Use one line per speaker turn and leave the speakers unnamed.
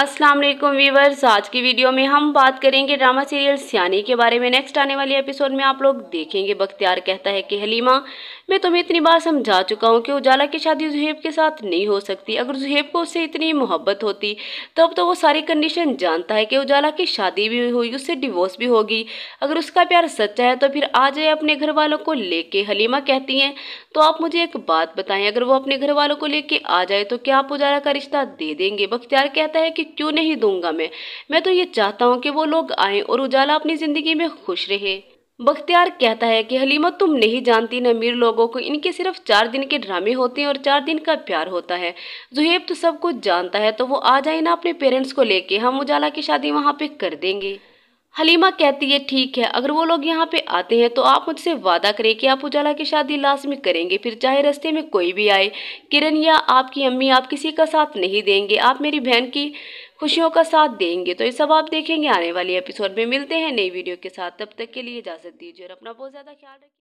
अस्सलाम वालेकुम व्यूवर्स आज की वीडियो में हम बात करेंगे ड्रामा सीरियल सियानी के बारे में नेक्स्ट आने वाले एपिसोड में आप लोग देखेंगे बख्तियार कहता है कि हलीमा मैं तुम्हें इतनी बार समझा चुका हूँ कि उजाला की शादी जुहेब के साथ नहीं हो सकती अगर जुहेब को उससे इतनी मोहब्बत होती तब तो वो सारी कंडीशन जानता है कि उजाला की शादी भी हुई उससे डिवोर्स भी होगी अगर उसका प्यार सच्चा है तो फिर आ जाए अपने घर वालों को लेके हलीमा कहती हैं तो आप मुझे एक बात बताएं अगर वो अपने घर वालों को लेके आ जाए तो क्या आप उजाला का रिश्ता दे देंगे बख्तियार कहता है कि क्यों नहीं दूंगा मैं मैं तो ये चाहता हूँ कि वो लोग आए और उजाला अपनी ज़िंदगी में खुश रहे बख्तियार कहता है कि हलीमा तुम नहीं जानती न अमीर लोगों को इनके सिर्फ चार दिन के ड्रामे होते हैं और चार दिन का प्यार होता है जुहेब तो सब कुछ जानता है तो वो आ जाए ना अपने पेरेंट्स को लेके हम उजाला की शादी वहाँ पे कर देंगे हलीमा कहती है ठीक है अगर वो लोग यहाँ पे आते हैं तो आप मुझसे वादा करें कि आप उजाला की शादी लाजमी करेंगे फिर चाहे रास्ते में कोई भी आए किरण या आपकी अम्मी आप किसी का साथ नहीं देंगे आप मेरी बहन की खुशियों का साथ देंगे तो ये सब आप देखेंगे आने वाले एपिसोड में मिलते हैं नई वीडियो के साथ तब तक के लिए इजाज़त दीजिए और
अपना बहुत ज़्यादा ख्याल रखें